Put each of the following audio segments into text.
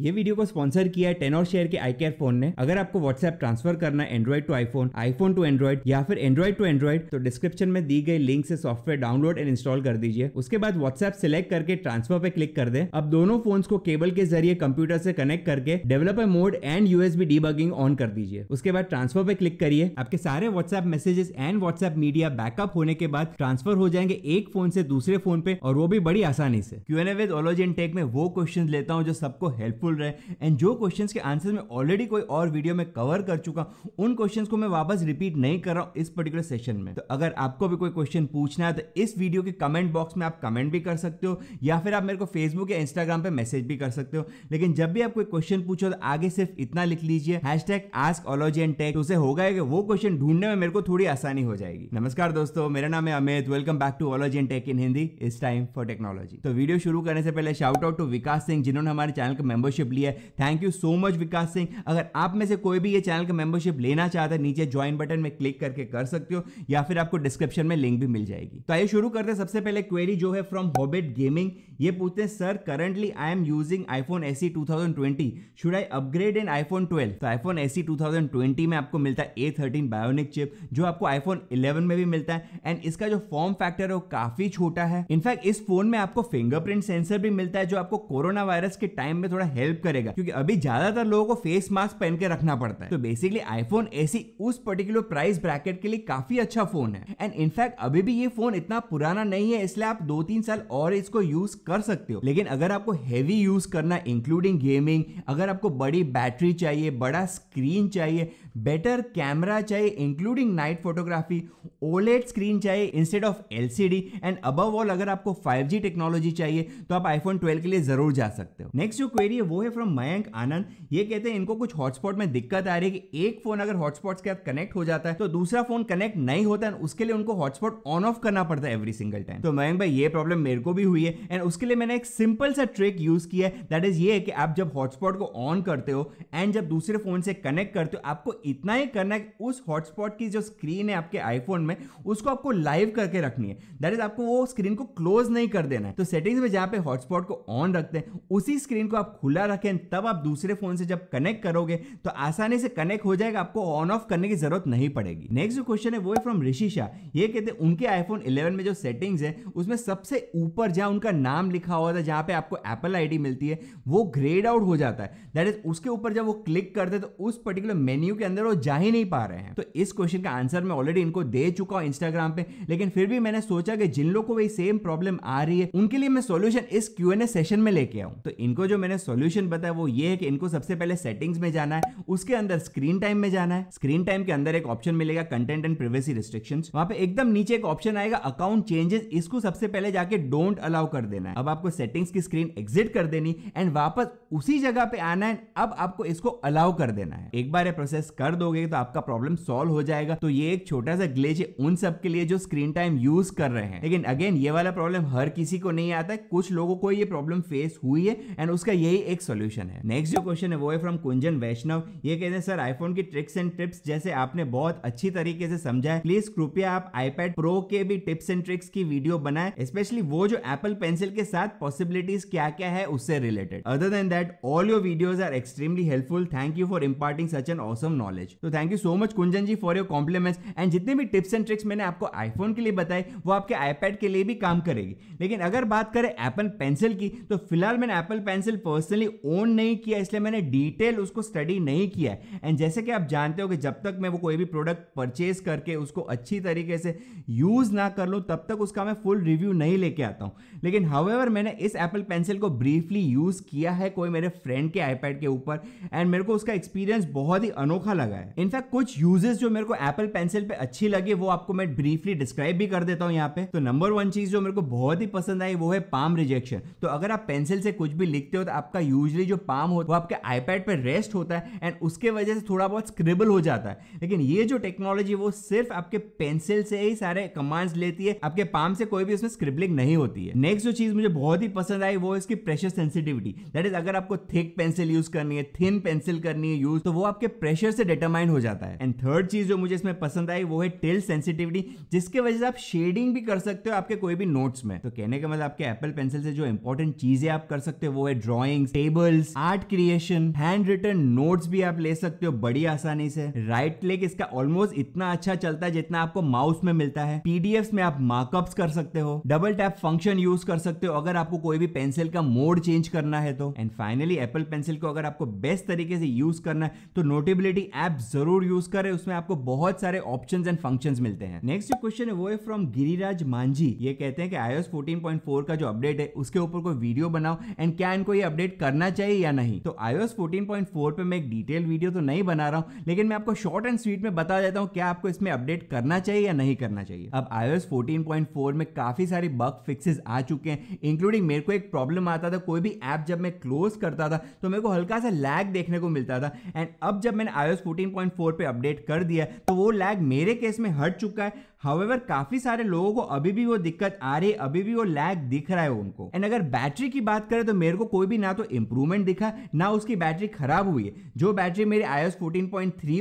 ये वीडियो को स्पॉन्सर किया है टेन और शेयर के आई केयर फोन ने अगर आपको व्हाट्सएप ट्रांसफर करना है Android to iPhone iPhone to Android या फिर एंड्रॉइड टू एंड्रॉइड तो डिस्क्रिप्शन में दी गई लिंक से सॉफ्टवेयर डाउनलोड एंड इंस्टॉल कर दीजिए उसके बाद व्हाट्सएप सिलेक्ट करके ट्रांसफर पे क्लिक कर दे अब दोनों फोन को केबल के जरिए कंप्यूटर से कनेक्ट करके developer mode and USB debugging on कर दीजिए उसके बाद ट्रांसफर पे क्लिक करिए आपके सारे WhatsApp messages and WhatsApp media backup होने के बाद ट्रांसफर हो जाएंगे एक फोन से दूसरे फोन पे और वो भी बड़ी आसानी से क्यूएनए विद ओलोजिन टेक में वो क्वेश्चन लेता हूँ जो सबको हेल्प हेल्पफुल रहे एंड जो क्वेश्चन के आंसर में ऑलरेडी कोई और वीडियो में कवर कर चुका उन क्वेश्चन को मैं वापस रिपीट नहीं कर रहा हूँ इस पर्टिकुलर सेशन में तो अगर आपको भी कोई क्वेश्चन पूछना है तो इस वीडियो के कमेंट बॉक्स में आप कमेंट भी कर सकते हो या फिर आप मेरे को फेसबुक या इंस्टाग्राम पर मैसेज भी कर सकते हो लेकिन जब भी आप कोई क्वेश्चन पूछो तो आगे सिर्फ इतना लिख लीजिए hashtag ask allology and tech उसे होगा कि वो क्वेश्चन ढूंढने में मेरे को थोड़ी आसानी हो जाएगी नमस्कार दोस्तों मेरा नाम है Amit welcome back to allology and tech in Hindi it's time for technology तो वीडियो शुरू करने से पहले shout out to Vikas Singh जिन्होंने हमारे चैनल का मेंबर मेंबरशिप ली है thank you so much Vikas Singh अगर आप में से कोई भी ये चैनल का मेंबरशिप लेना चाहता है नीचे ज्वाइन बटन में क्लिक करके कर सकते हो या फिर आपको डिस्क्रिप्शन में लिंक भी मिल जाएगी तो आइए शुरू करते हैं सबसे पहले क्वेरी जो है फ्रॉम हॉबिट गेमिंग ये पूछते हैं sir currently I am using iPhone S E should I upgrade in iPhone twelve तो आईफोन एस सी में आपको मिलता है ए बायोनिक चिप जो आपको आईफोन इलेवन में भी मिलता है एंड इसका जो फॉर्म फैक्टर है वो काफी छोटा है इनफैक्ट इस फोन में आपको फिंगरप्रिंट सेंसर भी मिलता है जो आपको कोरोना वायरस के टाइम में थोड़ा हेल्प करेगा क्योंकि अभी ज्यादातर लोगों को फेस मास्क पहन के रखना पड़ता है तो बेसिकली आईफोन एसी उस पर्टिकुलर प्राइस ब्रैकेट के लिए काफी अच्छा फोन है एंड इनफैक्ट अभी भी ये फोन इतना पुराना नहीं है इसलिए आप दो तीन साल और इसको यूज कर सकते हो लेकिन अगर आपको हेवी यूज करना इंक्लूडिंग गेमिंग अगर आपको बड़ी बैटरी चाहिए बड़ा स्क्रीन चाहिए बेटर कैमरा चाहिए including night photography OLED screen चाहिए instead of LCD and above all अगर आपको 5G टेक्नोलॉजी चाहिए तो आप आईफोन 12 के लिए जरूर जा सकते हो नेक्स्ट जो क्वेरी है वो है फ्रॉम मयंक आनंद ये कहते हैं इनको कुछ हॉटस्पॉट में दिक्कत आ रही है कि एक फोन अगर हॉटस्पॉट के साथ कनेक्ट हो जाता है तो दूसरा फोन कनेक्ट नहीं होता है उसके लिए उनको हॉटस्पॉट ऑन ऑफ करना पड़ता है एवरी सिंगल टाइम तो मयंक भाई ये प्रॉब्लम मेरे को भी हुई है एंड उसके लिए मैंने एक सिंपल सा ट्रिक यूज किया है दैट इज ये है कि आप जब हॉटस्पॉट को ऑन करते हो एंड जब दूसरे फोन से कनेक्ट करते हो आपको इतना ही करना है कि उस हॉटस्पॉट की जो स्क्रीन है आपके आईफोन में उसको आपको लाइव करके रखनी है दैट इज आपको वो स्क्रीन को क्लोज नहीं कर देना है तो सेटिंग्स में जहां पे हॉटस्पॉट को ऑन रखते हैं उसी स्क्रीन को आप खुला खुला रखें तब आप दूसरे फोन से जब कनेक्ट करोगे तो आसानी से कनेक्ट हो जाएगा आपको ऑन ऑफ करने की जरूरत नहीं पड़ेगी नेक्स्ट जो क्वेश्चन है वो है फ्रॉम ऋषि शाह ये कहते हैं उनके आईफोन 11 में जो सेटिंग्स है उसमें सबसे ऊपर जहां उनका नाम लिखा हुआ था जहां पे आपको एप्पल आईडी मिलती है वो ग्रेड आउट हो जाता है दैट इज उसके ऊपर जब वो क्लिक करते तो उस पर्टिकुलर मेन्यू के अंदर वो जा ही नहीं पा रहे हैं तो इस क्वेश्चन का आंसर मैं ऑलरेडी इनको दे चुका हूं इंस्टाग्राम पे लेकिन फिर भी मैंने सोचा कि जिन लोगों को वही सेम प्रॉब्लम आ रही है उनके लिए मैं सोल्यूशन इस क्यू सेशन में लेके आऊँ तो इनको जो मैंने सोल्यूशन सोल्यूशन पता है वो ये है कि इनको सबसे पहले सेटिंग्स में जाना है उसके अंदर स्क्रीन टाइम में जाना है स्क्रीन टाइम के अंदर एक ऑप्शन मिलेगा कंटेंट एंड प्रिवेसी रिस्ट्रिक्शन वहां पे एकदम नीचे एक ऑप्शन आएगा अकाउंट चेंजेस इसको सबसे पहले जाके डोंट अलाउ कर देना है अब आपको सेटिंग्स की स्क्रीन एग्जिट कर देनी एंड वापस उसी जगह पे आना है अब आपको इसको अलाउ कर देना है एक बार ये प्रोसेस कर दोगे तो आपका प्रॉब्लम सॉल्व हो जाएगा तो ये एक छोटा सा ग्लेज है उन सब के लिए जो स्क्रीन टाइम यूज कर रहे हैं लेकिन अगेन ये वाला प्रॉब्लम हर किसी को नहीं आता है कुछ लोगों को ये प्रॉब्लम फेस हुई है एंड उसका यही एक एक सोल्यूशन है नेक्स्ट जो क्वेश्चन है वो है फ्रॉम कुंजन वैष्णव ये कहते हैं सर आईफोन की ट्रिक्स एंड टिप्स जैसे आपने बहुत अच्छी तरीके से समझा है प्लीज कृपया आप आईपैड प्रो के भी टिप्स एंड ट्रिक्स की वीडियो बनाए स्पेशली वो जो एपल पेंसिल के साथ पॉसिबिलिटीज क्या क्या है उससे related other than that all your videos are extremely helpful thank you for imparting such an awesome knowledge तो thank you so much Kunjan ji for your compliments and जितने भी टिप्स एंड ट्रिक्स मैंने आपको आईफोन के लिए बताए वो आपके आईपैड के लिए भी काम करेगी लेकिन अगर बात करें एप्पल पेंसिल की तो फिलहाल मैंने एप्पल पेंसिल पर्सनली ओन नहीं किया इसलिए मैंने डिटेल उसको स्टडी नहीं किया एंड जैसे कि आप जानते हो कि जब तक मैं वो कोई भी प्रोडक्ट परचेज करके उसको अच्छी तरीके से यूज़ ना कर लूँ तब तक उसका मैं फुल रिव्यू नहीं लेके आता हूँ लेकिन हवेवर मैंने इस एप्पल पेंसिल को ब्रीफली यूज़ किया है कोई मेरे फ्रेंड के आईपैड के ऊपर एंड मेरे को उसका एक्सपीरियंस बहुत ही अनोखा लगा है इनफैक्ट कुछ यूजेस जो मेरे को एप्पल पेंसिल पे अच्छी लगी वो आपको मैं ब्रीफली डिस्क्राइब भी कर देता हूँ यहाँ पे तो नंबर वन चीज़ जो मेरे को बहुत ही पसंद आई वो है पाम रिजेक्शन तो अगर आप पेंसिल से कुछ भी लिखते हो तो आपका यूजली जो पाम होता है वो आपके आईपैड पर रेस्ट होता है एंड उसके वजह से थोड़ा बहुत स्क्रिबल हो जाता है लेकिन ये जो टेक्नोलॉजी वो सिर्फ आपके पेंसिल से ही सारे कमांड्स लेती है आपके पाम से कोई भी उसमें स्क्रिबलिंग नहीं होती है नेक्स्ट जो चीज मुझे बहुत ही पसंद आई वो इसकी प्रेशर सेंसिटिविटी दैट इज अगर आपको थिक पेंसिल यूज करनी है थिन पेंसिल करनी है यूज तो वो आपके प्रेशर से डिटरमाइन हो जाता है एंड थर्ड चीज जो मुझे इसमें पसंद आई वो है टिल सेंसिटिविटी जिसके वजह से आप शेडिंग भी कर सकते हो आपके कोई भी नोट्स में तो कहने का मतलब आपके एप्पल पेंसिल से जो इंपॉर्टेंट चीजें आप कर सकते हो वो है drawings tables art creation hand written notes भी आप ले सकते हो बड़ी आसानी से राइट क्लिक इसका ऑलमोस्ट इतना अच्छा चलता है जितना आपको माउस में मिलता है पीडीएफ में आप मार्कअप कर सकते हो डबल टैप फंक्शन यूज कर सकते हो अगर आपको कोई भी पेंसिल का मोड चेंज करना है तो एंड फाइनली एप्पल पेंसिल को अगर आपको बेस्ट तरीके से यूज करना है तो नोटेबिलिटी ऐप जरूर यूज करें उसमें आपको बहुत सारे ऑप्शन एंड फंक्शन मिलते हैं नेक्स्ट क्वेश्चन है वो है फ्रॉम गिरिराज मांझी ये कहते हैं कि आईओएस 14.4 का जो अपडेट है उसके ऊपर कोई वीडियो बनाओ एंड क्या इनको ये अपडेट कर करना चाहिए या नहीं तो iOS 14.4 पे मैं एक डिटेल वीडियो तो नहीं बना रहा हूँ लेकिन मैं आपको शॉर्ट एंड स्वीट में बता देता हूँ क्या आपको इसमें अपडेट करना चाहिए या नहीं करना चाहिए अब iOS 14.4 में काफी सारे बग फिक्सेस आ चुके हैं इंक्लूडिंग मेरे को एक प्रॉब्लम आता था कोई भी ऐप जब मैं क्लोज करता था तो मेरे को हल्का सा लैग देखने को मिलता था एंड अब जब मैंने iOS 14.4 पे अपडेट कर दिया तो वो लैग मेरे केस में हट चुका है हावेवर काफी सारे लोगों को अभी भी वो दिक्कत आ रही है अभी भी वो लैग दिख रहा है उनको एंड अगर बैटरी की बात करें तो मेरे को कोई भी ना तो इंप्रूवमेंट दिखा ना उसकी बैटरी खराब हुई है जो बैटरी मेरे आई एस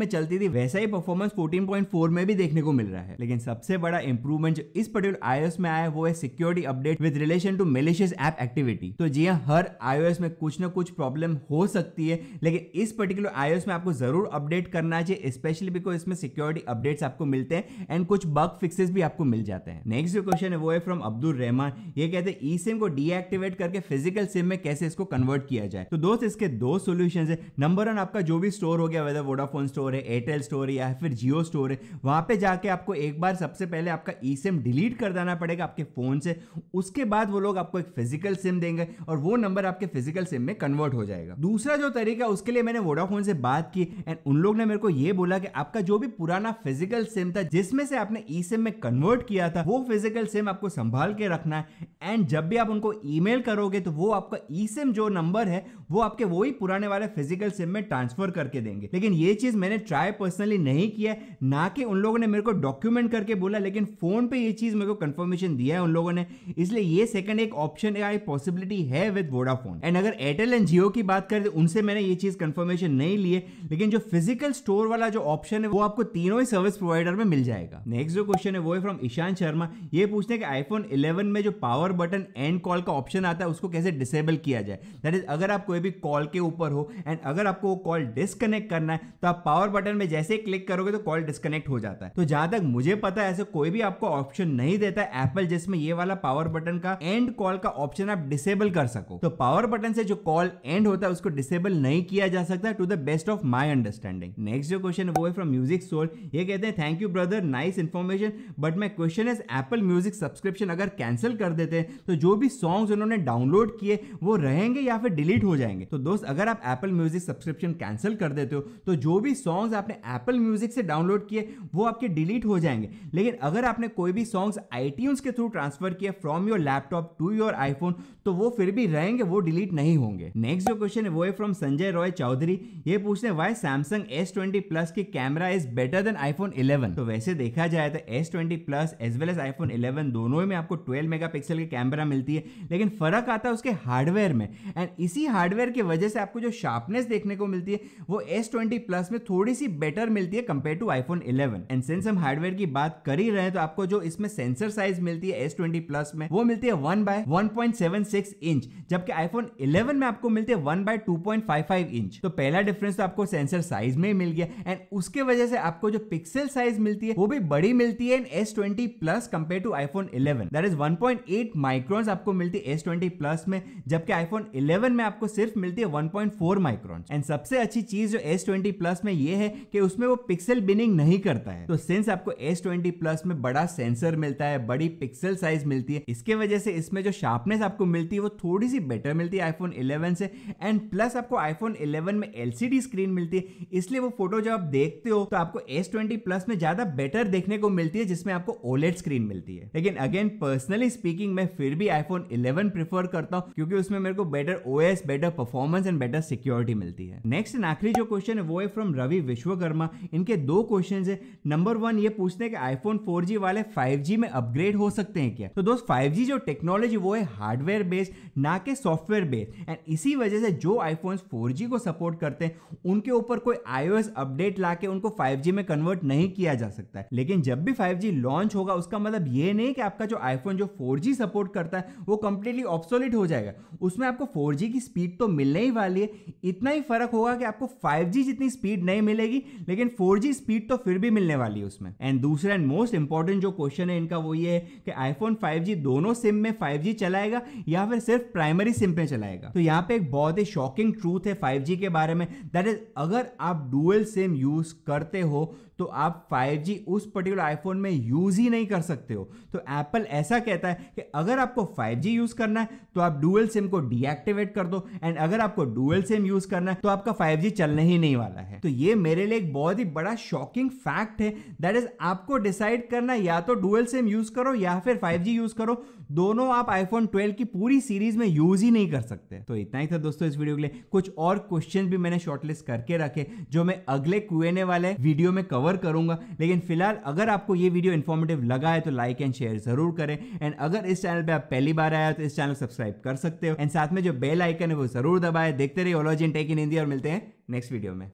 में चलती थी वैसा ही परफॉर्मेंस फोर्टीन में भी देखने को मिल रहा है लेकिन सबसे बड़ा इंप्रूवमेंट जो इस पर्टिकुलर आई में आया वो है security update with relation to malicious app activity तो जी हाँ हर आई में कुछ ना कुछ प्रॉब्लम हो सकती है लेकिन इस पर्टिकुलर आई में आपको जरूर अपडेट करना चाहिए स्पेशली बिकॉज इसमें सिक्योरिटी अपडेट्स आपको मिलते हैं एंड कुछ बग फिक्सेस भी आपको मिल जाते हैं नेक्स्ट जो क्वेश्चन है वो है फ्रॉम अब्दुल रहमान ये कहते हैं ई सिम को डीएक्टिवेट करके फिजिकल सिम में कैसे इसको कन्वर्ट किया जाए तो दोस्त इसके दो सोल्यूशन है नंबर वन आपका जो भी स्टोर हो गया वेदर वोडाफोन स्टोर है एयरटेल स्टोर है या फिर जियो स्टोर है वहां पे जाके आपको एक बार सबसे पहले आपका ई सिम डिलीट कर देना पड़ेगा आपके फोन से उसके बाद वो लोग आपको एक फिजिकल सिम देंगे और वो नंबर आपके फिजिकल सिम में कन्वर्ट हो जाएगा दूसरा जो तरीका उसके लिए मैंने वोडाफोन से बात की एंड उन लोग ने मेरे को ये बोला कि आपका जो भी पुराना फिजिकल सिम था जिसमें से आपने ई सिम में कन्वर्ट किया था वो फिजिकल सिम आपको संभाल के रखना है एंड जब भी आप उनको ईमेल करोगे तो वो आपका ई सिम जो नंबर नंबर है वो आपके वही पुराने वाले फिजिकल सिम में ट्रांसफर करके देंगे लेकिन ये चीज मैंने ट्राई पर्सनली नहीं किया है ना कि उन लोगों ने मेरे को डॉक्यूमेंट करके बोला लेकिन फोन पे ये चीज मेरे को कंफर्मेशन दिया है उन लोगों ने इसलिए ये सेकंड एक ऑप्शन या पॉसिबिलिटी है विद वोडाफोन एंड अगर एयरटेल एंड जियो की बात करें तो उनसे मैंने ये चीज कंफर्मेशन नहीं लिए लेकिन जो फिजिकल स्टोर वाला जो ऑप्शन है वो आपको तीनों ही सर्विस प्रोवाइडर में मिल जाएगा नेक्स्ट जो क्वेश्चन है वो है फ्रॉम ईशान शर्मा ये पूछते हैं कि आईफोन 11 में जो पावर बटन एंड कॉल का ऑप्शन आता है उसको कैसे डिसेबल किया जाए दैट इज अगर आप कोई भी कॉल के ऊपर हो एंड अगर आपको वो कॉल डिस्कनेक्ट करना है तो आप पावर बटन में जैसे ही क्लिक करोगे तो कॉल डिस्कनेक्ट हो जाता है तो जहां तक मुझे पता है ऐसे कोई भी आपको ऑप्शन नहीं देता है एप्पल जिसमें ये वाला पावर बटन का एंड कॉल का ऑप्शन आप डिसेबल कर सको तो पावर बटन से जो कॉल एंड होता है उसको डिसेबल नहीं किया जा सकता to the best of my understanding next जो क्वेश्चन वो है फ्रॉम म्यूजिक सोल ये कहते हैं thank you brother nice information but my question is Apple music subscription अगर कैंसिल कर देते हैं तो जो भी सॉन्ग्स उन्होंने डाउनलोड किए वो रहेंगे या फिर डिलीट हो जाएंगे तो दोस्त अगर आप एप्पल म्यूजिक सब्सक्रिप्शन कैंसिल कर देते हो तो जो भी सॉन्ग्स आपने एप्पल म्यूजिक से डाउनलोड किए वो आपके डिलीट हो जाएंगे लेकिन अगर आपने कोई भी सॉन्ग्स आई के थ्रू ट्रांसफर किए from your laptop to your iPhone तो वो फिर भी रहेंगे वो डिलीट नहीं होंगे नेक्स्ट जो क्वेश्चन है वो है फ्रॉम संजय रॉय चौधरी ये पूछते हैं why Samsung S twenty plus की camera is better than iPhone eleven तो वैसे देखा जाए तो S twenty plus as well as iPhone eleven दोनों में आपको ट्वेल्व मेगा पिक्सल की कैमरा मिलती है लेकिन फर्क आता है उसके हार्डवेयर में एंड इसी हार्डवेयर की वजह से आपको जो शार्पनेस देखने को मिलती है वो एस ट्वेंटी प्लस में थोड़ी सी बेटर मिलती है compare to iPhone eleven and since हम हार्डवेयर की बात कर ही रहे हैं तो आपको जो इसमें सेंसर साइज मिलती है एस ट्वेंटी प्लस में वो मिलती है one by one point seven six inch जबकि आईफोन इलेवन में आपको मिलती है one by two point five five inch तो पहला डिफरेंस तो आपको सेंसर साइज में ही मिल गया एंड उसके वजह से आपको जो पिक्सल साइज मिलती है वो भी बड़ी मिलती है S twenty plus compare to iPhone eleven that is one point eight micron आपको मिलती है एस ट्वेंटी प्लस में जबकि आईफोन इलेवन इलेवन में आपको सिर्फ मिलती है 1.4 माइक्रोन एंड सबसे अच्छी चीज जो एस ट्वेंटी प्लस में ये है कि उसमें वो पिक्सल बिनिंग नहीं करता है तो सिंस आपको एस ट्वेंटी प्लस में बड़ा सेंसर मिलता है बड़ी पिक्सल साइज मिलती है इसके वजह से इसमें जो शार्पनेस आपको मिलती है वो थोड़ी सी बेटर मिलती है आईफोन इलेवन से एंड प्लस आपको आईफोन इलेवन में एल स्क्रीन मिलती है इसलिए वो फोटो जब आप देखते हो तो आपको एस प्लस में ज्यादा बेटर देखने को मिलती है जिसमें आपको ओलेट स्क्रीन मिलती है लेकिन अगेन पर्सनली स्पीकिंग मैं फिर भी आईफोन इलेवन प्रीफर करता हूँ क्योंकि उसमें मेरे को better OS better performance and better security मिलती है नेक्स्ट एंड आखिरी जो क्वेश्चन है वो है फ्रॉम रवि विश्वकर्मा इनके दो क्वेश्चन है नंबर वन ये पूछते हैं कि आईफोन फोर वाले फाइव में अपग्रेड हो सकते हैं क्या तो दोस्त फाइव जो टेक्नोलॉजी वो है हार्डवेयर बेस्ड ना के सॉफ्टवेयर बेस्ड एंड इसी वजह से जो आईफोन फोर को सपोर्ट करते हैं उनके ऊपर कोई आईओ अपडेट ला उनको फाइव में कन्वर्ट नहीं किया जा सकता है लेकिन जब भी फाइव लॉन्च होगा उसका मतलब ये नहीं कि आपका जो आईफोन जो फोर सपोर्ट करता है वो कंप्लीटली ऑप्सोलिट हो जाएगा उसमें आपको फोर 4G की स्पीड तो मिलने ही वाली है इतना ही फर्क होगा कि आपको 5G जितनी स्पीड नहीं मिलेगी लेकिन 4G स्पीड तो फिर भी मिलने वाली है उसमें एंड दूसरा एंड मोस्ट इंपॉर्टेंट जो क्वेश्चन है इनका वो ये है कि आईफोन 5G दोनों सिम में 5G चलाएगा या फिर सिर्फ प्राइमरी सिम पे चलाएगा तो यहाँ पे एक बहुत ही शॉकिंग ट्रूथ है 5G के बारे में दैट इज अगर आप डुअल सिम यूज करते हो तो आप 5G उस पर्टिकुलर आईफोन में यूज़ ही नहीं कर सकते हो तो एप्पल ऐसा कहता है कि अगर आपको 5G यूज़ करना है तो आप डुअल सिम को डीएक्टिवेट कर दो एंड अगर आपको डुअल सिम यूज़ करना है तो आपका 5G चलने ही नहीं वाला है तो ये मेरे लिए एक बहुत ही बड़ा शॉकिंग फैक्ट है दैट इज आपको डिसाइड करना या तो डुअल सिम यूज़ करो या फिर 5G यूज़ करो दोनों आप आईफोन 12 की पूरी सीरीज में यूज़ ही नहीं कर सकते तो इतना ही था दोस्तों इस वीडियो के लिए कुछ और क्वेश्चन भी मैंने शॉर्टलिस्ट करके रखे जो मैं अगले कुएने वाले वीडियो में कवर कवर करूंगा लेकिन फिलहाल अगर आपको ये वीडियो इन्फॉर्मेटिव लगा है तो लाइक एंड शेयर जरूर करें एंड अगर इस चैनल पर आप पहली बार आया तो इस चैनल सब्सक्राइब कर सकते हो एंड साथ में जो बेल आइकन है वो जरूर दबाए देखते रहिए ओलॉजी टेक इन इंडिया और मिलते हैं नेक्स्ट वीडियो में